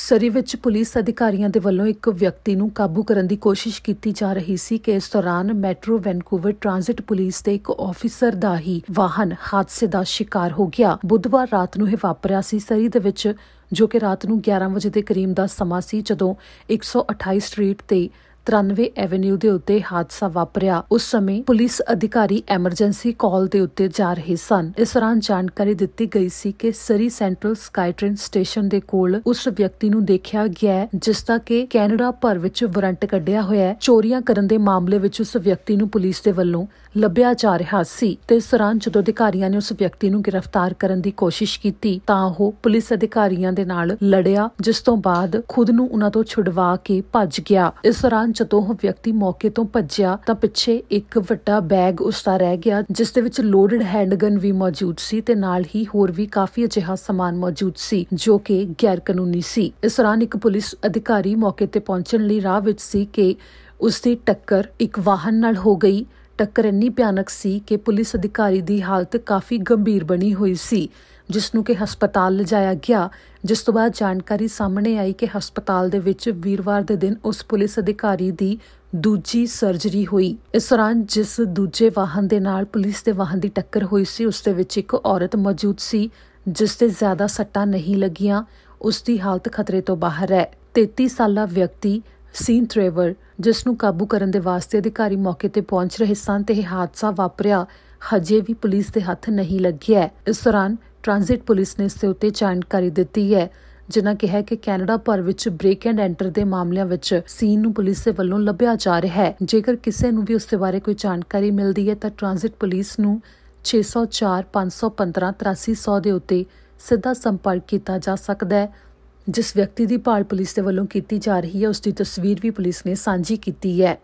ਸਰੀ ਵਿੱਚ ਪੁਲਿਸ ਅਧਿਕਾਰੀਆਂ ਦੇ ਵੱਲੋਂ ਇੱਕ ਵਿਅਕਤੀ ਨੂੰ ਕਾਬੂ ਕਰਨ ਦੀ ਕੋਸ਼ਿਸ਼ ਕੀਤੀ ਜਾ ਰਹੀ ਸੀ ਕਿ ਇਸ ਦੌਰਾਨ ਮੈਟਰੋ ਵੈਨਕੂਵਰ ਟ੍ਰਾਂਜ਼ਿਟ ਪੁਲਿਸ ਦੇ ਇੱਕ ਆਫੀਸਰ ਦਾ ਹੀ ਵਾਹਨ ਹਾਦਸੇ ਦਾ ਸ਼ਿਕਾਰ ਹੋ ਗਿਆ ਬੁੱਧਵਾਰ ਰਾਤ ਨੂੰ ਇਹ ਵਾਪਰਿਆ ਸੀ ਸਰੀ ਦੇ ਵਿੱਚ ਜੋ ਕਿ ਰਾਤ ਨੂੰ 11 ਵਜੇ ਦੇ ਕਰੀਬ ਦਾ ਸਮਾਂ ਸੀ ਜਦੋਂ 128 ਸਟਰੀਟ ਤੇ 93 ਐਵੇਨਿਊ ਦੇ ਉੱਤੇ ਹਾਦਸਾ ਵਾਪਰਿਆ ਉਸ ਸਮੇਂ ਪੁਲਿਸ ਅਧਿਕਾਰੀ ਐਮਰਜੈਂਸੀ ਕਾਲ ਦੇ ਉੱਤੇ ਜਾ ਰਹੇ ਸਨ ਇਸ ਦੌਰਾਨ ਜਾਣਕਾਰੀ ਦਿੱਤੀ ਗਈ ਸੀ ਕਿ Surrey central SkyTrain station ਦੇ ਕੋਲ ਉਸ ਵਿਅਕਤੀ ਨੂੰ ਦੇਖਿਆ ਗਿਆ ਜਿਸ ਦਾ ਕਿ ਕੈਨੇਡਾ ਭਰ ਵਿੱਚ ਵਾਰੰਟ ਕੱਢਿਆ ਹੋਇਆ ਹੈ ਚੋਰੀਆਂ ਕਰਨ ਦੇ ਮਾਮਲੇ ਵਿੱਚ ਉਸ ਵਿਅਕਤੀ ਨੂੰ ਪੁਲਿਸ ਦੇ ਵੱਲੋਂ ਲੱਭਿਆ ਜਾ ਰਿਹਾ ਸੀ ਤੇ ਇਸ ਦੌਰਾਨ ਜਦੋਂ ਅਧਿਕਾਰੀਆਂ ਨੇ ਉਸ ਵਿਅਕਤੀ ਨੂੰ ਗ੍ਰਿਫਤਾਰ ਕਰਨ ਦੀ ਕੋਸ਼ਿਸ਼ ਕੀਤੀ ਤਾਂ ਉਹ ਪੁਲਿਸ ਅਧਿਕਾਰੀਆਂ ਦੇ ਨਾਲ ਲੜਿਆ ਜਿਸ ਤੋਂ ਬਾਅਦ ਖੁਦ ਨੂੰ ਉਹਨਾਂ ਤੋਂ ਛੁਡਵਾ ਕੇ ਭੱਜ ਗਿਆ ਇਸ ਦੌਰਾਨ ਜਦੋਂ ਉਹ ਵਿਅਕਤੀ ਮੌਕੇ ਤੋਂ ਭੱਜਿਆ ਤਾਂ ਪਿੱਛੇ ਇੱਕ ਵੱਡਾ ਬੈਗ ਉਸ ਦਾ ਰਹਿ ਗਿਆ ਜਿਸ ਦੇ ਵਿੱਚ ਲੋਡਡ ਹੈਂਡਗਨ ਵੀ ਮੌਜੂਦ ਸੀ ਤੇ ਨਾਲ ਹੀ ਹੋਰ ਵੀ ਕਾਫੀ ਅਜਿਹਾ ਸਮਾਨ ਮੌਜੂਦ ਸੀ ਜੋ ਕਿ ਗੈਰ ਕਾਨੂੰਨੀ ਸੀ ਇਸ ਦੌਰਾਨ ਇੱਕ ਪੁਲਿਸ ਅਧਿਕਾਰੀ ਮੌਕੇ ਤੇ ਪਹੁੰਚਣ ਲਈ ਰਾਹ ਵਿੱਚ ਸੀ ਕਿ ਉਸ ਦੀ ਟੱਕਰ ਇੱਕ ਵਾਹਨ ਨਾਲ ਹੋ ਗਈ ਟੱਕਰ ਇੰਨੀ ਭਿਆਨਕ ਸੀ ਕਿ ਪੁਲਿਸ ਅਧਿਕਾਰੀ ਦੀ ਹਾਲਤ ਕਾਫੀ ਗੰਭੀਰ ਬਣੀ ਹੋਈ ਸੀ ਜਿਸ ਨੂੰ ਕਿ ਹਸਪਤਾਲ ਲਿਜਾਇਆ ਗਿਆ ਜਿਸ ਤੋਂ ਬਾਅਦ ਜਾਣਕਾਰੀ ਸਾਹਮਣੇ ਆਈ ਕਿ ਹਸਪਤਾਲ ਦੇ ਵਿੱਚ ਵੀਰਵਾਰ ਦੇ ਦਿਨ ਉਸ ਪੁਲਿਸ ਅਧਿਕਾਰੀ ਦੀ ਦੂਜੀ ਸਰਜਰੀ ਹੋਈ ਇਸ ਦੌਰਾਨ ਜਿਸ ਦੂਜੇ ਵਾਹਨ ਦੇ ਨਾਲ ਪੁਲਿਸ ਦੇ ਵਾਹਨ ਦੀ ਟੱਕਰ ਹੋਈ ਸੀ ਉਸ ਦੇ ਵਿੱਚ ਇੱਕ ਔਰਤ ਮੌਜੂਦ ਸੀ ਜਿਸ ਤੇ ਜ਼ਿਆਦਾ ਸੱਟਾਂ ਨਹੀਂ ਲੱਗੀਆਂ ਉਸ ਦੀ ਹਾਲਤ ਖਤਰੇ ਤੋਂ ਬਾਹਰ ਹੈ 33 ਸਾਲਾ ਵਿਅਕਤੀ ਸੀਨ ਟ੍ਰੇਵਰ ਜਿਸ ਨੂੰ ਕਾਬੂ ਕਰਨ ਦੇ ਵਾਸਤੇ ਅਧਿਕਾਰੀ ਮੌਕੇ ਤੇ ਪਹੁੰਚ ਰਹੇ ਸਨ ਤੇ ਇਹ ਹਾਦਸਾ ਵਾਪਰਿਆ ਹਜੇ ਵੀ ਪੁਲਿਸ ਦੇ ਹੱਥ ਨਹੀਂ ਲੱਗਿਆ ਇਸ ਦੌਰਾਨ ਟ੍ਰਾਂਜ਼ਿਟ ਪੁਲਿਸ ਨੇ ਇਸ ਦੇ ਉੱਤੇ ਜਾਣਕਾਰੀ ਦਿੱਤੀ ਹੈ ਜਿਨ੍ਹਾਂ ਕਿਹਾ ਕਿ ਕੈਨੇਡਾ ਭਰ ਵਿੱਚ ਬ੍ਰੇਕ ਐਂਡ ਐਂਟਰ ਦੇ ਮਾਮਲਿਆਂ ਵਿੱਚ ਸੀਨ ਨੂੰ ਪੁਲਿਸ ਦੇ ਵੱਲੋਂ ਲੱਭਿਆ ਜਾ ਰਿਹਾ ਹੈ ਜੇਕਰ ਕਿਸੇ ਨੂੰ ਵੀ ਉਸ ਦੇ ਬਾਰੇ ਕੋਈ ਜਾਣਕਾਰੀ ਮਿਲਦੀ ਹੈ ਤਾਂ ਟ੍ਰਾਂਜ਼ਿਟ ਪੁਲਿਸ ਨੂੰ 604 515 8300 ਦੇ ਉੱਤੇ ਸਿੱਧਾ ਸੰਪਰਕ ਕੀਤਾ ਜਾ ਸਕਦਾ ਹੈ ਜਿਸ ਵਿਅਕਤੀ ਦੀ ਭਾਲ ਪੁਲਿਸ ਦੇ ਵੱਲੋਂ ਕੀਤੀ ਜਾ ਰਹੀ ਹੈ ਉਸ ਦੀ ਤਸਵੀਰ ਵੀ ਪੁਲਿਸ ਨੇ ਸਾਂਝੀ ਕੀਤੀ ਹੈ